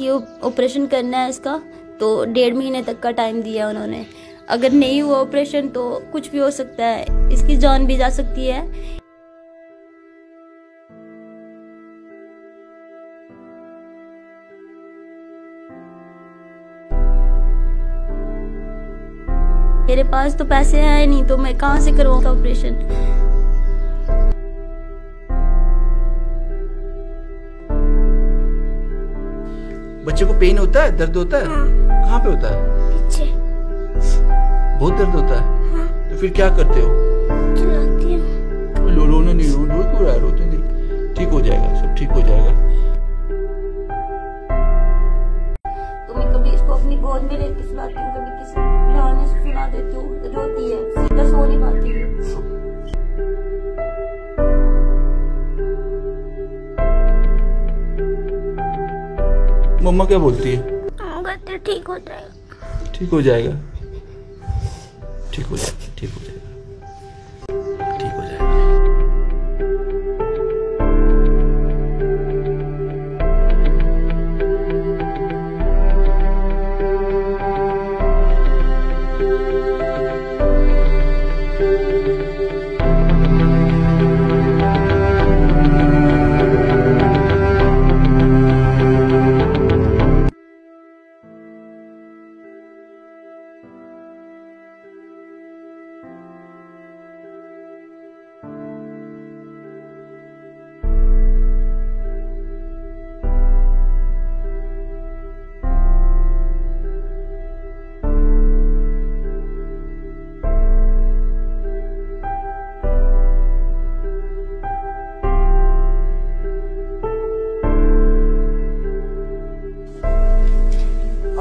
कि ऑपरेशन करना है इसका तो डेढ़ महीने तक का टाइम दिया उन्होंने अगर नहीं हुआ ऑपरेशन तो कुछ भी हो सकता है इसकी जान भी जा सकती है मेरे पास तो पैसे हैं नहीं तो मैं कहाँ से करवाऊँगा ऑपरेशन बच्चे को पेन होता है दर्द होता है हाँ। कहाँ पे होता है पीछे बहुत दर्द होता है हाँ। तो फिर क्या करते हो रोना नहीं रो रो क्यों रहा है रोते नहीं ठीक हो जाएगा सब ठीक हो जाएगा में लेके कभी किसी देती हूँ रोती है सीधा सो नहीं पाती मम्मा क्या बोलती हाँ, है ठीक हो जाएगा ठीक हो जाएगा ठीक हो जाएगा ठीक हो जाएगा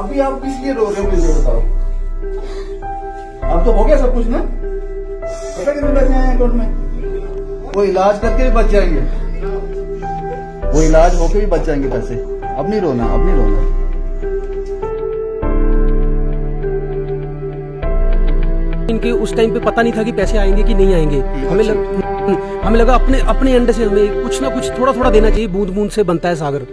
अभी आप किस लिए रो रहे हो मुझे बताओ अब तो हो गया सब कुछ ना पता कितने पैसे आए अकाउंट में वो इलाज करके भी बच जाएंगे वो इलाज होके भी बच जाएंगे पैसे अब नहीं रोना अब नहीं रोना इनके उस टाइम पे पता नहीं था कि पैसे आएंगे कि नहीं आएंगे हमें लग, हम्म, हम्म, हम्म, हमें लगा अपने अपने अंडे से हमें कुछ ना कुछ थोड़ा थोड़ा देना चाहिए बूंद बूंद से बनता है सागर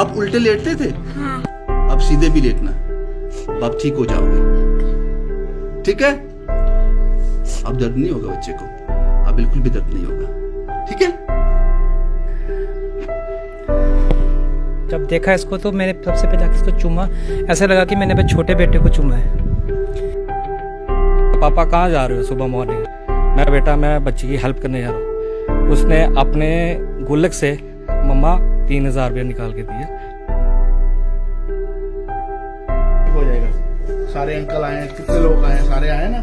आप उल्टे लेटते थे हाँ। अब सीधे भी लेटना अब ठीक हो जाओगे ठीक है अब दर्द नहीं होगा बच्चे को अब बिल्कुल भी दर्द नहीं होगा ठीक है जब देखा इसको तो मैंने सबसे पहले जाके इसको चूमा ऐसा लगा कि मैंने छोटे बेटे को चूमा है पापा कहाँ जा रहे हो सुबह मॉर्निंग मैं बेटा मैं बच्ची की हेल्प करने जा रहा हूँ उसने अपने गुल्लक से मम्मा तीन हज़ार रुपया निकाल के दिया हो जाएगा सारे अंकल आए कितने लोग आए सारे आए ना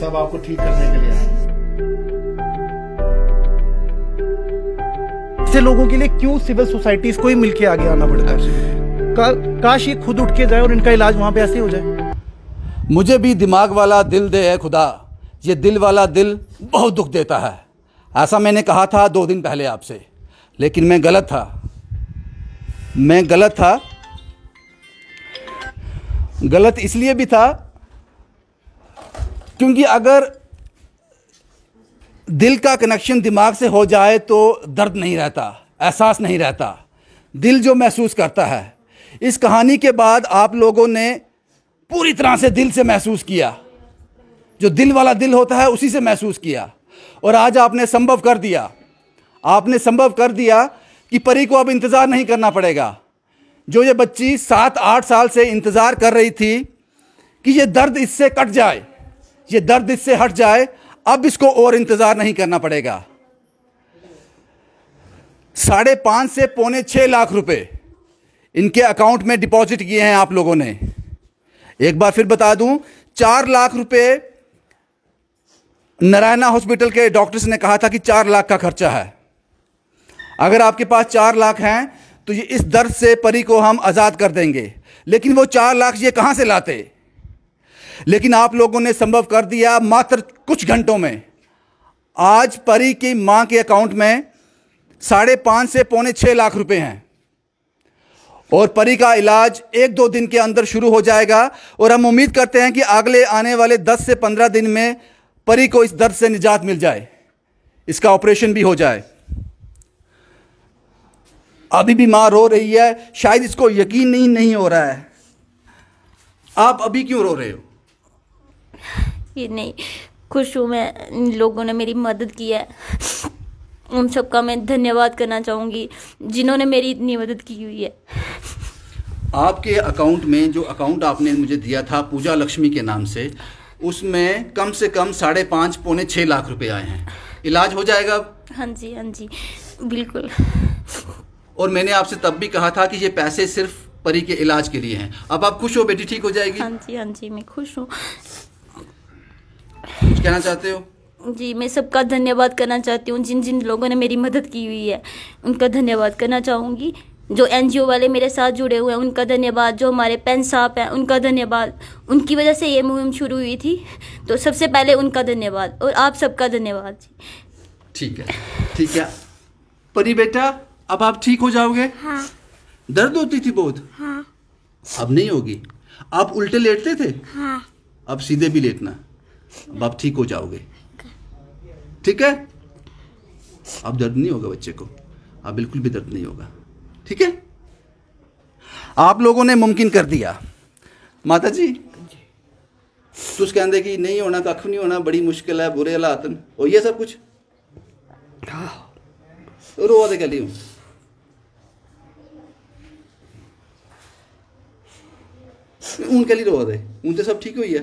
सब आपको ठीक करने के लिए आए से लोगों के लिए क्यों सिविल सोसाइटीज को ही मिलके आगे आना पड़ता है का, काश ये खुद उठ के जाए और इनका इलाज वहां पे ऐसे हो जाए मुझे भी दिमाग वाला दिल दे है खुदा ये दिल वाला दिल बहुत दुख देता है ऐसा मैंने कहा था दो दिन पहले आपसे लेकिन मैं गलत था मैं गलत था गलत इसलिए भी था क्योंकि अगर दिल का कनेक्शन दिमाग से हो जाए तो दर्द नहीं रहता एहसास नहीं रहता दिल जो महसूस करता है इस कहानी के बाद आप लोगों ने पूरी तरह से दिल से महसूस किया जो दिल वाला दिल होता है उसी से महसूस किया और आज आपने संभव कर दिया आपने संभव कर दिया कि परी को अब इंतज़ार नहीं करना पड़ेगा जो ये बच्ची सात आठ साल से इंतज़ार कर रही थी कि ये दर्द इससे कट जाए ये दर्द इससे हट जाए अब इसको और इंतज़ार नहीं करना पड़ेगा साढ़े पाँच से पौने छः लाख रुपए इनके अकाउंट में डिपॉजिट किए हैं आप लोगों ने एक बार फिर बता दूं चार लाख रुपए नारायणा हॉस्पिटल के डॉक्टर्स ने कहा था कि चार लाख का खर्चा है अगर आपके पास चार लाख हैं तो ये इस दर्द से परी को हम आज़ाद कर देंगे लेकिन वो चार लाख ये कहाँ से लाते लेकिन आप लोगों ने संभव कर दिया मात्र कुछ घंटों में आज परी की मां के अकाउंट में साढ़े पाँच से पौने छः लाख रुपए हैं और परी का इलाज एक दो दिन के अंदर शुरू हो जाएगा और हम उम्मीद करते हैं कि अगले आने वाले दस से पंद्रह दिन में परी को इस दर्द से निजात मिल जाए इसका ऑपरेशन भी हो जाए अभी भी माँ रो रही है शायद इसको यकीन नहीं नहीं हो रहा है आप अभी क्यों रो रहे हो ये नहीं खुश हूँ मैं लोगों ने मेरी मदद की है उन सबका मैं धन्यवाद करना चाहूँगी जिन्होंने मेरी इतनी मदद की हुई है आपके अकाउंट में जो अकाउंट आपने मुझे दिया था पूजा लक्ष्मी के नाम से उसमें कम से कम साढ़े पाँच पौने छः लाख रुपए आए हैं इलाज हो जाएगा हाँ जी हाँ जी बिल्कुल और मैंने आपसे तब भी कहा था कि ये पैसे सिर्फ परी के इलाज के लिए हैं अब आप खुश हो बेटी ठीक हो जाएगी हाँ जी हाँ जी मैं खुश हूँ कुछ कहना चाहते हो जी मैं सबका धन्यवाद करना चाहती हूँ जिन जिन लोगों ने मेरी मदद की हुई है उनका धन्यवाद करना चाहूँगी जो एनजीओ वाले मेरे साथ जुड़े हुए हैं उनका धन्यवाद जो हमारे पेन साहब हैं उनका धन्यवाद उनकी वजह से ये मुहिम शुरू हुई थी तो सबसे पहले उनका धन्यवाद और आप सबका धन्यवाद जी ठीक है ठीक है परी बेटा अब आप ठीक हो जाओगे हाँ। दर्द होती थी बहुत हाँ। अब नहीं होगी आप उल्टे लेटते थे हाँ। अब सीधे भी लेटना अब आप ठीक हो जाओगे ठीक है अब दर्द नहीं होगा बच्चे को अब बिल्कुल भी दर्द नहीं होगा ठीक है आप लोगों ने मुमकिन कर दिया माता जी तुझ तो कहते कि नहीं होना कख नहीं होना बड़ी मुश्किल है बुरे हालात हो सब कुछ हाँ। दे कह ली हूं में ऊन कैली रोवा रहे ऊन तो सब ठीक हो गया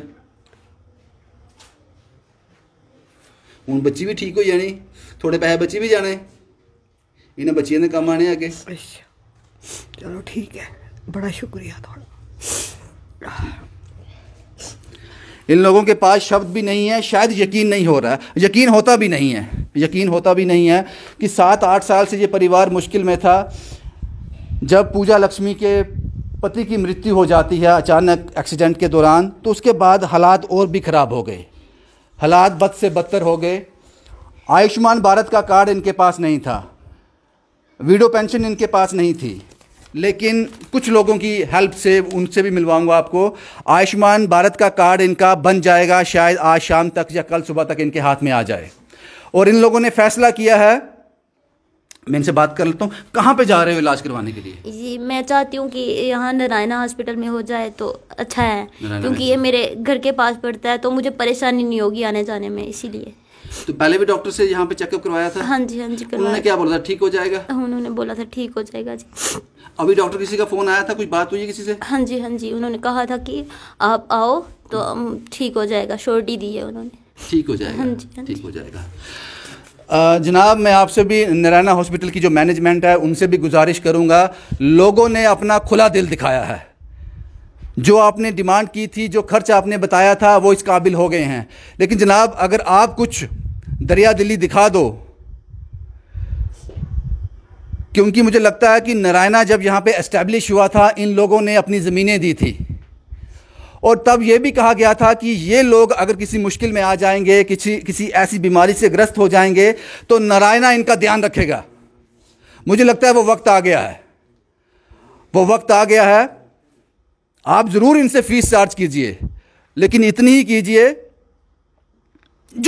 हूँ बच्ची भी ठीक हो जानी थोड़े पैसे बची भी जाने इन्हें बच्चियों ने कम आने आगे अच्छा। चलो ठीक है बड़ा शुक्रिया थोड़ा इन लोगों के पास शब्द भी नहीं है शायद यकीन नहीं हो रहा है यकीन होता भी नहीं है यकीन होता भी नहीं है कि सात आठ साल से ये परिवार मुश्किल में था जब पूजा लक्ष्मी के पति की मृत्यु हो जाती है अचानक एक्सीडेंट के दौरान तो उसके बाद हालात और भी ख़राब हो गए हालात बद से बदतर हो गए आयुष्मान भारत का कार्ड इनके पास नहीं था वीडो पेंशन इनके पास नहीं थी लेकिन कुछ लोगों की हेल्प से उनसे भी मिलवाऊंगा आपको आयुष्मान भारत का कार्ड इनका बन जाएगा शायद आज शाम तक या कल सुबह तक इनके हाथ में आ जाए और इन लोगों ने फैसला किया है मैं इनसे बात कर लेता हूँ कहाँ पे जा रहे हो इलाज करवाने के लिए जी मैं चाहती हूँ कि यहाँ नारायणा हॉस्पिटल में हो जाए तो अच्छा है क्योंकि ये मेरे घर के पास पड़ता है तो मुझे परेशानी नहीं होगी आने जाने में इसीलिए तो पहले भी डॉक्टर से यहाँ पे चेकअप करवाया था हाँ जी हाँ जी उन्होंने क्या बोला था ठीक हो जाएगा हाँ, उन्होंने बोला था ठीक हो जाएगा जी अभी डॉक्टर किसी का फोन आया था कुछ बात हुई है किसी से हाँ जी हाँ जी उन्होंने कहा था कि आप आओ तो ठीक हो जाएगा शोर्टी दी है उन्होंने ठीक हो जाएगा हाँ हाँ ठीक हो जाएगा जनाब मैं आपसे भी नारायणा हॉस्पिटल की जो मैनेजमेंट है उनसे भी गुजारिश करूंगा लोगों ने अपना खुला दिल दिखाया है जो आपने डिमांड की थी जो खर्च आपने बताया था वो इस काबिल हो गए हैं लेकिन जनाब अगर आप कुछ दरिया दिल्ली दिखा दो क्योंकि मुझे लगता है कि नारायणा जब यहाँ पे इस्टेब्लिश हुआ था इन लोगों ने अपनी ज़मीनें दी थी और तब यह भी कहा गया था कि ये लोग अगर किसी मुश्किल में आ जाएंगे किसी किसी ऐसी बीमारी से ग्रस्त हो जाएंगे तो नारायणा इनका ध्यान रखेगा मुझे लगता है वो वक्त आ गया है वो वक्त आ गया है आप ज़रूर इनसे फीस चार्ज कीजिए लेकिन इतनी ही कीजिए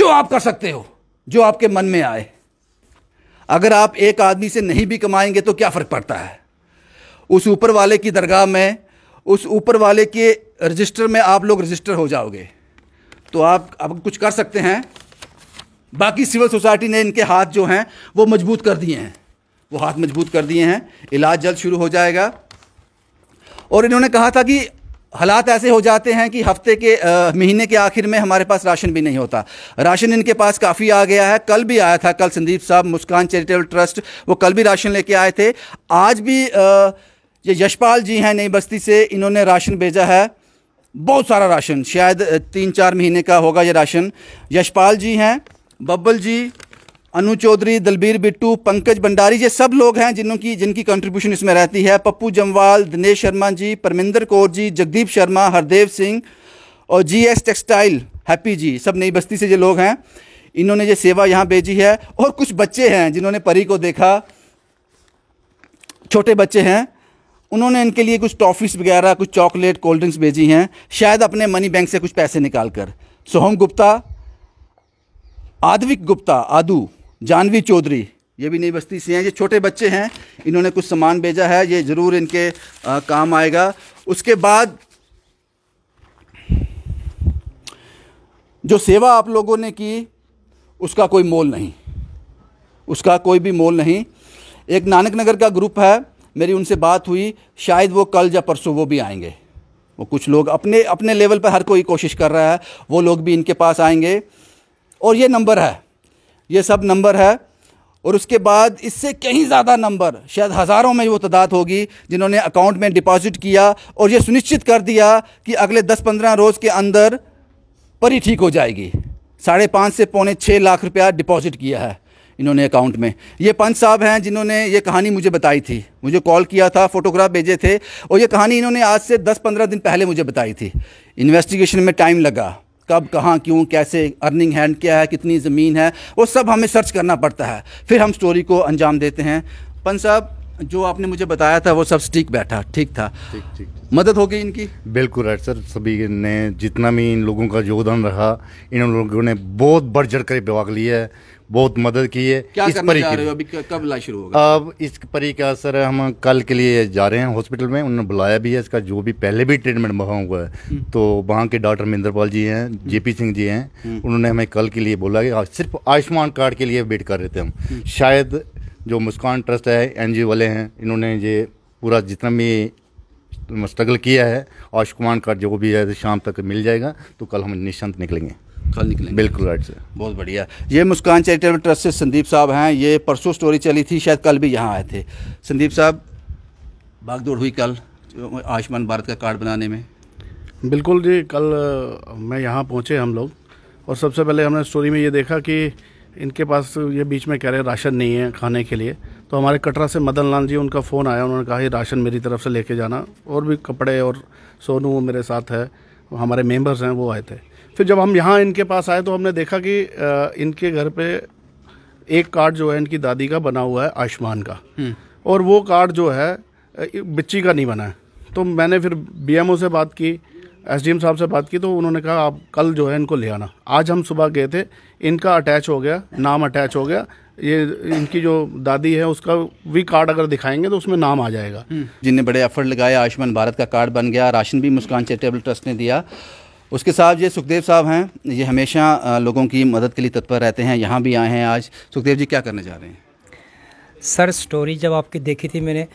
जो आप कर सकते हो जो आपके मन में आए अगर आप एक आदमी से नहीं भी कमाएंगे तो क्या फ़र्क पड़ता है उस ऊपर वाले की दरगाह में उस ऊपर वाले के रजिस्टर में आप लोग रजिस्टर हो जाओगे तो आप अब कुछ कर सकते हैं बाकी सिविल सोसाइटी ने इनके हाथ जो हैं वो मजबूत कर दिए हैं वो हाथ मजबूत कर दिए हैं इलाज जल्द शुरू हो जाएगा और इन्होंने कहा था कि हालात ऐसे हो जाते हैं कि हफ्ते के आ, महीने के आखिर में हमारे पास राशन भी नहीं होता राशन इनके पास काफ़ी आ गया है कल भी आया था कल संदीप साहब मुस्कान चैरिटेबल ट्रस्ट वो कल भी राशन लेके आए थे आज भी आ, ये यशपाल जी हैं नई बस्ती से इन्होंने राशन भेजा है बहुत सारा राशन शायद तीन चार महीने का होगा ये राशन यशपाल जी हैं बब्बल जी अनु चौधरी दलबीर बिट्टू पंकज भंडारी ये सब लोग हैं जिनों की जिनकी कंट्रीब्यूशन इसमें रहती है पप्पू जमवाल दिनेश शर्मा जी परमिंदर कौर जी जगदीप शर्मा हरदेव सिंह और G S textile happy ji सब नई बस्ती से ये लोग हैं इन्होंने ये सेवा यहाँ भेजी है और कुछ बच्चे हैं जिन्होंने परी को देखा छोटे बच्चे हैं उन्होंने इनके लिए कुछ टॉफ़ीज़ वगैरह कुछ चॉकलेट कोल्ड ड्रिंक्स भेजी हैं शायद अपने मनी बैंक से कुछ पैसे निकाल कर सोहम गुप्ता आदविक गुप्ता आदू जानवी चौधरी ये भी नई बस्ती से हैं ये छोटे बच्चे हैं इन्होंने कुछ सामान भेजा है ये ज़रूर इनके आ, काम आएगा उसके बाद जो सेवा आप लोगों ने की उसका कोई मोल नहीं उसका कोई भी मोल नहीं एक नानक नगर का ग्रुप है मेरी उनसे बात हुई शायद वो कल या परसों वो भी आएंगे वो कुछ लोग अपने अपने लेवल पर हर कोई कोशिश कर रहा है वो लोग भी इनके पास आएंगे और ये नंबर है ये सब नंबर है और उसके बाद इससे कहीं ज़्यादा नंबर शायद हज़ारों में वो तादाद होगी जिन्होंने अकाउंट में डिपॉजिट किया और ये सुनिश्चित कर दिया कि अगले 10-15 रोज़ के अंदर परी ठीक हो जाएगी साढ़े पाँच से पौने छः लाख रुपया डिपॉजिट किया है इन्होंने अकाउंट में ये पंच साहब हैं जिन्होंने ये कहानी मुझे बताई थी मुझे कॉल किया था फोटोग्राफ भेजे थे और ये कहानी इन्होंने आज से 10-15 दिन पहले मुझे बताई थी इन्वेस्टिगेशन में टाइम लगा कब कहाँ क्यों कैसे अर्निंग हैंड क्या है कितनी ज़मीन है वो सब हमें सर्च करना पड़ता है फिर हम स्टोरी को अंजाम देते हैं पंच साहब जो आपने मुझे बताया था वो सब स्टिक बैठा ठीक था ठीक ठीक मदद हो गई इनकी बिल्कुल राइट सर सभी ने जितना भी इन लोगों का योगदान रहा इन लोगों ने बहुत बढ़ चढ़ कर भाग लिया है बहुत मदद की है क्या इस परी हो अभी कब इलाज शुरू होगा अब इस परी का सर हम कल के लिए जा रहे हैं हॉस्पिटल में उन्होंने बुलाया भी है इसका जो भी पहले भी ट्रीटमेंट वहाँ हुआ है हम्म। तो वहाँ के डॉक्टर महेंद्रपाल जी हैं हम्म। जेपी सिंह जी हैं हम्म। उन्होंने हमें कल के लिए बोला कि सिर्फ आयुष्मान कार्ड के लिए वेट कर रहे थे हम शायद जो मुस्कान ट्रस्ट है एन वाले हैं इन्होंने ये पूरा जितना भी स्ट्रगल किया है आयुष कुमार जो भी है शाम तक मिल जाएगा तो कल हम निशांत निकलेंगे कल निकलेंगे बिल्कुल राइट सर बहुत बढ़िया ये मुस्कान चैरिटेबल ट्रस्ट से संदीप साहब हैं ये परसों स्टोरी चली थी शायद कल भी यहाँ आए थे संदीप साहब भागदौड़ हुई कल आयुष्मान भारत का कार्ड बनाने में बिल्कुल जी कल मैं यहाँ पहुँचे हम लोग और सबसे पहले हमने स्टोरी में ये देखा कि इनके पास ये बीच में कह रहे हैं राशन नहीं है खाने के लिए तो हमारे कटरा से मदन लाल जी उनका फ़ोन आया उन्होंने कहा राशन मेरी तरफ से लेके जाना और भी कपड़े और सोनू मेरे साथ है हमारे मेंबर्स हैं वो आए थे फिर जब हम यहाँ इनके पास आए तो हमने देखा कि इनके घर पे एक कार्ड जो है इनकी दादी का बना हुआ है आयुष्मान का हम्म। और वो कार्ड जो है बिच्ची का नहीं बना है तो मैंने फिर बीएमओ से बात की एसडीएम साहब से बात की तो उन्होंने कहा आप कल जो है इनको ले आना आज हम सुबह गए थे इनका अटैच हो गया नाम अटैच हो गया ये इनकी जो दादी है उसका भी कार्ड अगर दिखाएंगे तो उसमें नाम आ जाएगा हम्म। जिनने बड़े एफर्ट लगाए आयुष्मान भारत का कार्ड बन गया राशन भी मुस्कान चैरिटेबल ट्रस्ट ने दिया उसके साथ ये सुखदेव साहब हैं ये हमेशा लोगों की मदद के लिए तत्पर रहते हैं यहाँ भी आए हैं आज सुखदेव जी क्या करने जा रहे हैं सर स्टोरी जब आपकी देखी थी मैंने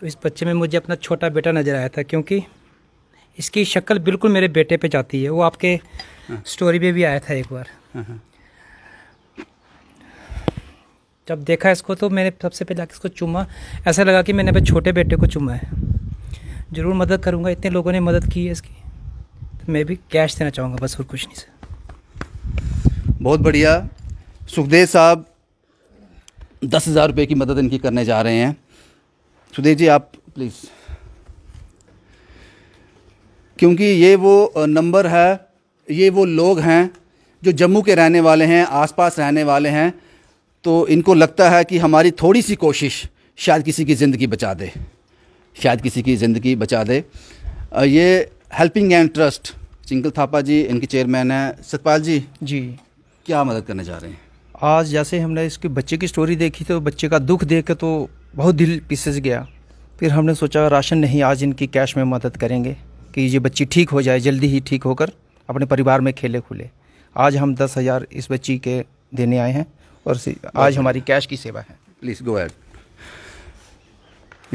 तो इस बच्चे में मुझे अपना छोटा बेटा नज़र आया था क्योंकि इसकी शक्ल बिल्कुल मेरे बेटे पे जाती है वो आपके स्टोरी हाँ। पे भी आया था एक बार हाँ, हाँ। जब देखा इसको तो मैंने सबसे पहले इसको चूमा ऐसा लगा कि मैंने अपने छोटे बेटे को चूमा है ज़रूर मदद करूँगा इतने लोगों ने मदद की है इसकी तो मैं भी कैश देना चाहूँगा बस और कुछ नहीं सर बहुत बढ़िया सुखदेव साहब दस हज़ार रुपये की मदद इनकी करने जा रहे हैं सुदेव जी आप प्लीज़ क्योंकि ये वो नंबर है ये वो लोग हैं जो जम्मू के रहने वाले हैं आसपास रहने वाले हैं तो इनको लगता है कि हमारी थोड़ी सी कोशिश शायद किसी की ज़िंदगी बचा दे शायद किसी की ज़िंदगी बचा दे ये helping and trust Chinkal Thapa ji इनके चेयरमैन हैं सतपाल जी जी क्या मदद करने जा रहे हैं आज जैसे हमने इसके बच्चे की स्टोरी देखी तो बच्चे का दुख देख तो बहुत दिल पिसज गया फिर हमने सोचा राशन नहीं आज इनकी कैश में मदद करेंगे कि ये बच्ची ठीक हो जाए जल्दी ही ठीक होकर अपने परिवार में खेले खुले आज हम दस हज़ार इस बच्ची के देने आए हैं और आज हमारी कैश की सेवा है प्लीज़ गो एड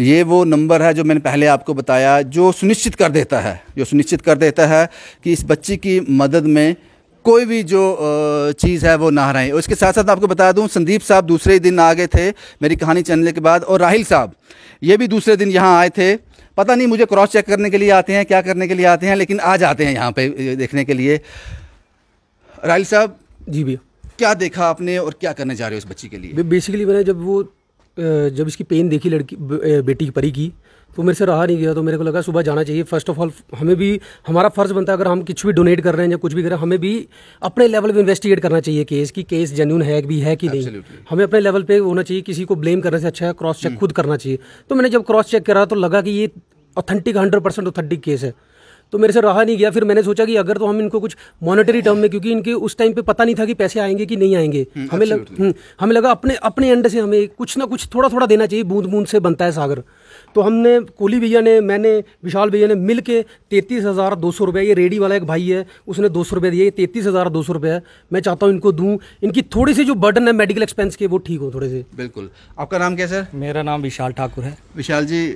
ये वो नंबर है जो मैंने पहले आपको बताया जो सुनिश्चित कर देता है जो सुनिश्चित कर देता है कि इस बच्ची की मदद में कोई भी जो चीज़ है वो ना रहे और इसके साथ साथ आपको बता दूं संदीप साहब दूसरे दिन आ गए थे मेरी कहानी चैनल के बाद और राहिल साहब ये भी दूसरे दिन यहाँ आए थे पता नहीं मुझे क्रॉस चेक करने के लिए आते हैं क्या करने के लिए आते हैं लेकिन आ जाते हैं यहाँ पे देखने के लिए राहिल साहब जी भैया क्या देखा आपने और क्या करने जा रहे हो इस बच्ची के लिए बेसिकली मैंने जब वो जब इसकी पेन देखी लड़की बेटी की परी की तो मेरे से रहा नहीं गया तो मेरे को लगा सुबह जाना चाहिए फर्स्ट ऑफ ऑल हमें भी हमारा फ़र्ज़ बनता है अगर हम कुछ भी डोनेट कर रहे हैं या कुछ भी कर रहे हैं हमें भी अपने लेवल पे इन्वेस्टिगेट करना चाहिए केस कि केस जेन्यून है भी है कि Absolutely. नहीं हमें अपने लेवल पे होना चाहिए किसी को ब्लेम करने से अच्छा है क्रॉस हम्म। चेक खुद करना चाहिए तो मैंने जब क्रॉस चेक करा तो लगा कि ये authentic hundred percent authentic case है तो मेरे से रहा नहीं गया फिर मैंने सोचा कि अगर तो हम इनको कुछ मॉनेटरी टर्म में क्योंकि इनके उस टाइम पे पता नहीं था कि पैसे आएंगे कि नहीं आएंगे हम्म, हमें लग, हम्म, हमें लगा अपने अपने एंड से हमें कुछ ना कुछ थोड़ा थोड़ा देना चाहिए बूंद बूंद से बनता है सागर तो हमने कोली भैया ने मैंने विशाल भैया ने मिल के तैंतीस हज़ार दो सौ रुपये ये रेडी वाला एक भाई है उसने दो सौ रुपये दिए ये तैंतीस हज़ार दो सौ रुपये है मैं चाहता हूँ इनको दूँ इनकी थोड़ी सी जो बर्डन है मेडिकल एक्सपेंस के वो ठीक हो थोड़े से बिल्कुल आपका नाम क्या सर मेरा नाम विशाल ठाकुर है विशाल जी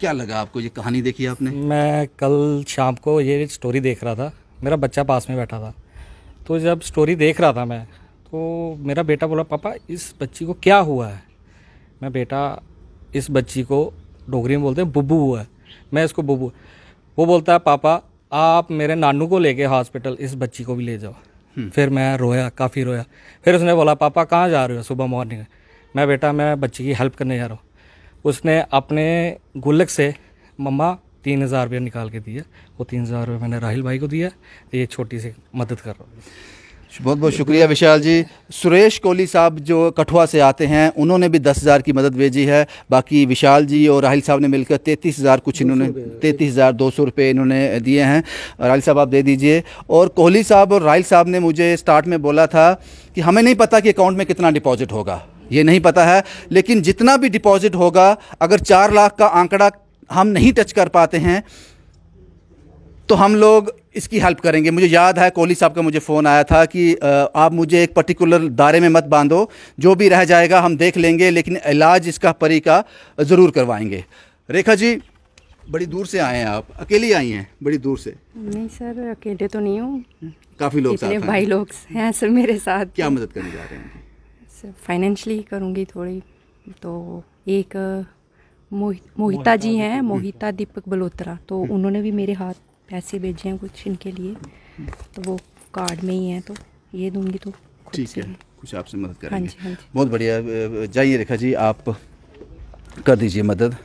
क्या लगा आपको ये कहानी देखी आपने मैं कल शाम को ये स्टोरी देख रहा था मेरा बच्चा पास में बैठा था तो जब स्टोरी देख रहा था मैं तो मेरा बेटा बोला पापा इस बच्ची को क्या हुआ है मैं बेटा इस बच्ची को डोगरी में बोलते हैं बुब्बू है मैं इसको बुबू वो बोलता है पापा आप मेरे नानू को लेके हॉस्पिटल इस बच्ची को भी ले जाओ हम्म। फिर मैं रोया काफ़ी रोया फिर उसने बोला पापा कहाँ जा रहे हो सुबह मॉर्निंग मैं बेटा मैं बच्ची की हेल्प करने जा रहा हूँ उसने अपने गुल्लक से मम्मा तीन हज़ार रुपया निकाल के दिया वो तीन हज़ार रुपये मैंने राहिल भाई को दिया तो ये छोटी सी मदद कर रहा हूँ बहुत बहुत शुक्रिया विशाल जी सुरेश कोहली साहब जो कठुआ से आते हैं उन्होंने भी दस हज़ार की मदद भेजी है बाकी विशाल जी और राहिल साहब ने मिलकर तैंतीस हज़ार कुछ इन्होंने तैंतीस हज़ार दो सौ रुपये इन्होंने दिए हैं राहिल साहब आप दे दीजिए और कोहली साहब और राहिल साहब ने मुझे स्टार्ट में बोला था कि हमें नहीं पता कि अकाउंट में कितना डिपॉजिट होगा ये नहीं पता है लेकिन जितना भी डिपॉजिट होगा अगर चार लाख का आंकड़ा हम नहीं टच कर पाते हैं तो हम लोग इसकी हेल्प करेंगे मुझे याद है कोहली साहब का मुझे फ़ोन आया था कि आप मुझे एक पर्टिकुलर दायरे में मत बांधो जो भी रह जाएगा हम देख लेंगे लेकिन इलाज इसका परी का ज़रूर करवाएंगे रेखा जी बड़ी दूर से आए हैं आप अकेली आई हैं बड़ी दूर से नहीं सर अकेले तो नहीं हूँ काफ़ी लोग साथ भाई लोग हैं सर मेरे साथ क्या मदद करने जा रहे हैं सर फाइनेंशली करूँगी थोड़ी तो एक मोहिता जी हैं मोहिता दीपक बलोत्रा तो हम्म। उन्होंने भी मेरे हाथ पैसे भेजे हैं कुछ इनके लिए तो वो कार्ड में ही है तो ये दूंगी तो ठीक है कुछ आपसे मदद करेंगे हाँ जी, हाँ जी। बहुत बढ़िया जाइए रेखा जी आप कर दीजिए मदद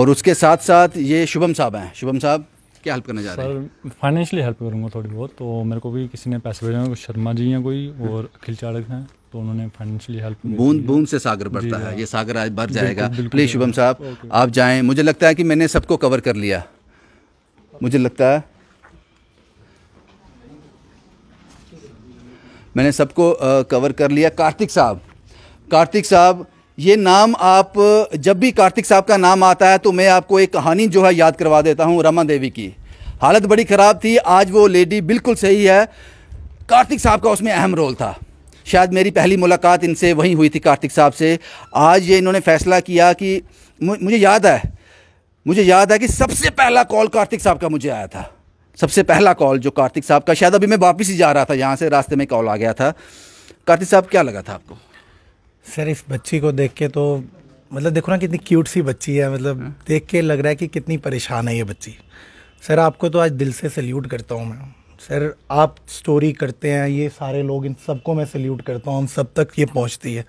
और उसके साथ साथ ये शुभम साहब हैं शुभम साहब क्या हेल्प करना चाह रहे हैं फाइनेंशियली हेल्प करूँगा थोड़ी बहुत तो मेरे को भी किसी ने पैसे भेजे कुछ शर्मा जी हैं कोई हम्म। और अखिल चाड़क हैं तो उन्होंने फाइनेंशियली हेल्प बूंद बूंद से सागर बढ़ता है ये सागर आज बढ़ जाएगा प्लीज़ शुभम साहब आप जाएं मुझे लगता है कि मैंने सबको कवर कर लिया मुझे लगता है मैंने सबको कवर कर लिया कार्तिक साहब कार्तिक साहब ये नाम आप जब भी कार्तिक साहब का नाम आता है तो मैं आपको एक कहानी जो है याद करवा देता हूँ रमा देवी की हालत बड़ी ख़राब थी आज वो लेडी बिल्कुल सही है कार्तिक साहब का उसमें अहम रोल था शायद मेरी पहली मुलाकात इनसे वहीं हुई थी कार्तिक साहब से आज ये इन्होंने फैसला किया कि मुझे याद है मुझे याद है कि सबसे पहला कॉल कार्तिक साहब का मुझे आया था सबसे पहला कॉल जो कार्तिक साहब का शायद अभी मैं वापस ही जा रहा था यहाँ से रास्ते में कॉल आ गया था कार्तिक साहब क्या लगा था आपको सर इस बच्ची को देख के तो मतलब देखो ना कितनी क्यूट सी बच्ची है मतलब है? हाँ। देख के लग रहा है कि कितनी परेशान है ये बच्ची सर आपको तो आज दिल से सल्यूट करता हूँ मैं सर आप स्टोरी करते हैं ये सारे लोग इन सबको मैं सल्यूट करता हूँ हम सब तक ये पहुँचती है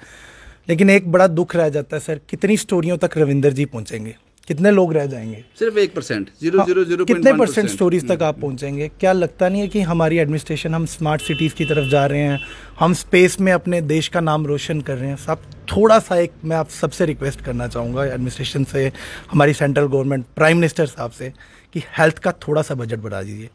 लेकिन एक बड़ा दुख रह जाता है सर कितनी स्टोरियों तक रविंदर जी पहुँचेंगे कितने लोग रह जाएंगे सिर्फ एक परसेंट जीरो जीरो जीरो कितने परसेंट स्टोरीज तक हम्म। आप पहुंचेंगे क्या लगता नहीं है कि हमारी एडमिनिस्ट्रेशन हम स्मार्ट सिटीज़ की तरफ जा रहे हैं हम स्पेस में अपने देश का नाम रोशन कर रहे हैं सब थोड़ा सा एक मैं आप सबसे रिक्वेस्ट करना चाहूँगा एडमिनिस्ट्रेशन से हमारी सेंट्रल गवर्नमेंट प्राइम मिनिस्टर साहब से कि हेल्थ का थोड़ा सा बजट बढ़ा दीजिए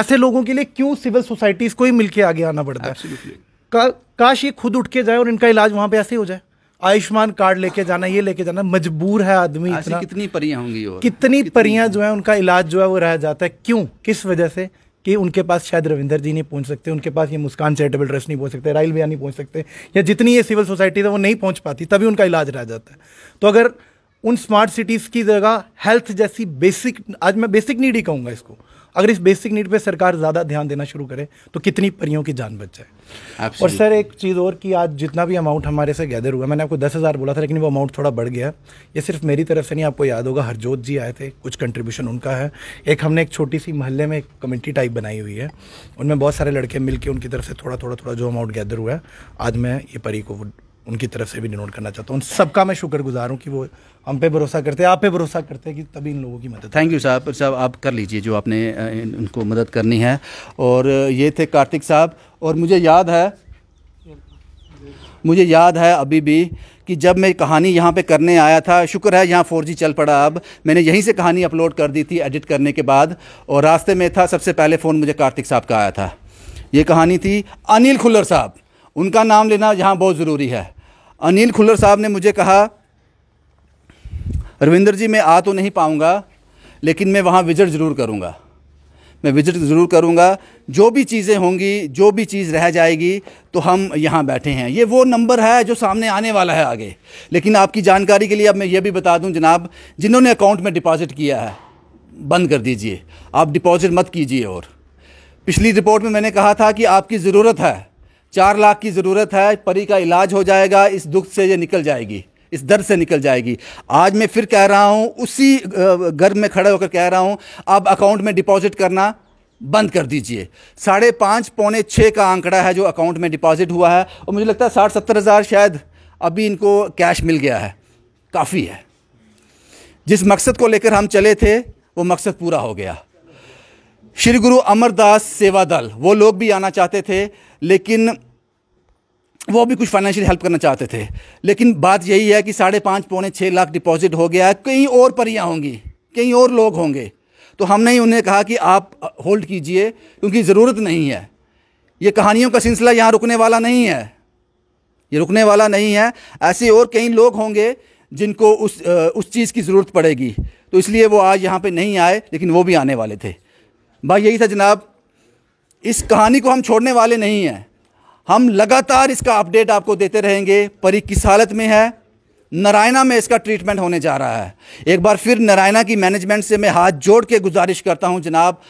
ऐसे लोगों के लिए क्यों सिविल सोसाइटीज़ को ही मिलकर आगे आना पड़ता है का, काश ये खुद उठ के जाए और इनका इलाज वहाँ पे ऐसे ही हो जाए आयुष्मान कार्ड लेके जाना ये लेके जाना मजबूर है आदमी इतना कितनी परियां होंगी और कितनी, कितनी परियां जो है उनका इलाज जो है वो रह जाता है क्यों किस वजह से कि उनके पास शायद रविंदर जी नहीं पहुंच सकते उनके पास ये मुस्कान चैरिटेबल ट्रस्ट नहीं पहुंच सकते राइल भैया नहीं पहुंच सकते या जितनी ये सिविल सोसाइटी है वो नहीं पहुंच पाती तभी उनका इलाज रह जाता है तो अगर उन स्मार्ट सिटीज़ की जगह हेल्थ जैसी बेसिक आज मैं बेसिक नीड ही कहूँगा इसको अगर इस बेसिक नीड पे सरकार ज़्यादा ध्यान देना शुरू करे तो कितनी परियों की जान बच जाए और सर एक चीज़ और कि आज जितना भी अमाउंट हमारे से गैदर हुआ मैंने आपको दस हज़ार बोला था लेकिन वो अमाउंट थोड़ा बढ़ गया ये सिर्फ मेरी तरफ से नहीं आपको याद होगा हरजोत जी आए थे कुछ कंट्रीब्यूशन उनका है एक हमने एक छोटी सी महल्ले में एक कमेटी टाइप बनाई हुई है उनमें बहुत सारे लड़के मिलकर उनकी तरफ से थोड़ा थोड़ा थोड़ा जो अमाउंट गैदर हुआ है आज मैं ये परी को उनकी तरफ से भी डिनोट करना चाहता हूँ उन सबका मैं शुक्रगुजार हूँ कि वो हम पे भरोसा करते हैं आप पे भरोसा करते हैं कि तभी इन लोगों की मदद थैंक यू साहब साहब आप कर लीजिए जो आपने उनको मदद करनी है और ये थे कार्तिक साहब और मुझे याद है मुझे याद है अभी भी कि जब मैं कहानी यहाँ पे करने आया था शुक्र है यहाँ 4G चल पड़ा अब मैंने यहीं से कहानी अपलोड कर दी थी एडिट करने के बाद और रास्ते में था सबसे पहले फ़ोन मुझे कार्तिक साहब का आया था ये कहानी थी अनिल खुल्लर साहब उनका नाम लेना यहाँ बहुत ज़रूरी है अनिल खुल्लर साहब ने मुझे कहा रविंदर जी मैं आ तो नहीं पाऊँगा लेकिन मैं वहाँ विजिट ज़रूर करूँगा मैं विजिट ज़रूर करूँगा जो भी चीज़ें होंगी जो भी चीज़ रह जाएगी तो हम यहाँ बैठे हैं ये वो नंबर है जो सामने आने वाला है आगे लेकिन आपकी जानकारी के लिए अब मैं ये भी बता दूँ जनाब जिन्होंने अकाउंट में डिपॉज़िट किया है बंद कर दीजिए आप डिपॉज़िट मत कीजिए और पिछली रिपोर्ट में मैंने कहा था कि आपकी ज़रूरत है चार लाख की ज़रूरत है परी का इलाज हो जाएगा इस दुख से ये निकल जाएगी इस दर्द से निकल जाएगी आज मैं फिर कह रहा हूँ उसी घर में खड़े होकर कह रहा हूँ अब अकाउंट में डिपॉजिट करना बंद कर दीजिए साढ़े पाँच पौने छः का आंकड़ा है जो अकाउंट में डिपॉजिट हुआ है और मुझे लगता है साठ सत्तर हज़ार शायद अभी इनको कैश मिल गया है काफ़ी है जिस मकसद को लेकर हम चले थे वो मकसद पूरा हो गया श्री गुरु अमरदास सेवा दल वो लोग भी आना चाहते थे लेकिन वो भी कुछ फाइनेंशियल हेल्प करना चाहते थे लेकिन बात यही है कि साढ़े पाँच पौने छः लाख डिपॉजिट हो गया है कई और परियाँ होंगी कई और लोग होंगे तो हमने ही उन्हें कहा कि आप होल्ड कीजिए क्योंकि ज़रूरत नहीं है ये कहानियों का सिलसिला यहाँ रुकने वाला नहीं है ये रुकने वाला नहीं है ऐसे और कई लोग होंगे जिनको उस उस चीज़ की ज़रूरत पड़ेगी तो इसलिए वो आज यहाँ पे नहीं आए लेकिन वो भी आने वाले थे भाई यही था जनाब इस कहानी को हम छोड़ने वाले नहीं हैं हम लगातार इसका अपडेट आपको देते रहेंगे परी किस हालत में है नारायणा में इसका ट्रीटमेंट होने जा रहा है एक बार फिर नारायणा की मैनेजमेंट से मैं हाथ जोड़ के गुजारिश करता हूं जनाब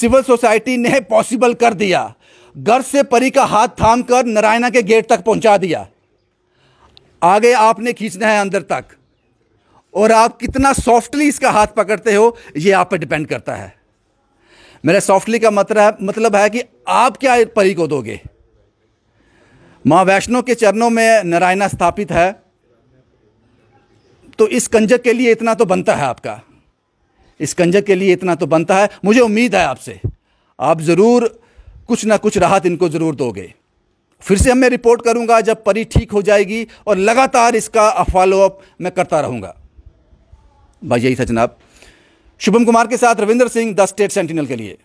सिविल सोसाइटी ने पॉसिबल कर दिया घर से परी का हाथ थाम कर नारायणा के गेट तक पहुंचा दिया आगे आपने खींचना है अंदर तक और आप कितना सॉफ्टली इसका हाथ पकड़ते हो ये आप पर डिपेंड करता है मेरा सॉफ्टली का मतलब मतलब है कि आप क्या परी को दोगे माँ वैष्णो के चरणों में नारायणा स्थापित है तो इस कंजक के लिए इतना तो बनता है आपका इस कंजक के लिए इतना तो बनता है मुझे उम्मीद है आपसे आप ज़रूर कुछ ना कुछ राहत इनको ज़रूर दोगे फिर से मैं रिपोर्ट करूंगा जब परी ठीक हो जाएगी और लगातार इसका फॉलोअप मैं करता रहूंगा बस यही था जनाब शुभम कुमार के साथ Ravindra Singh the State Sentinel के लिए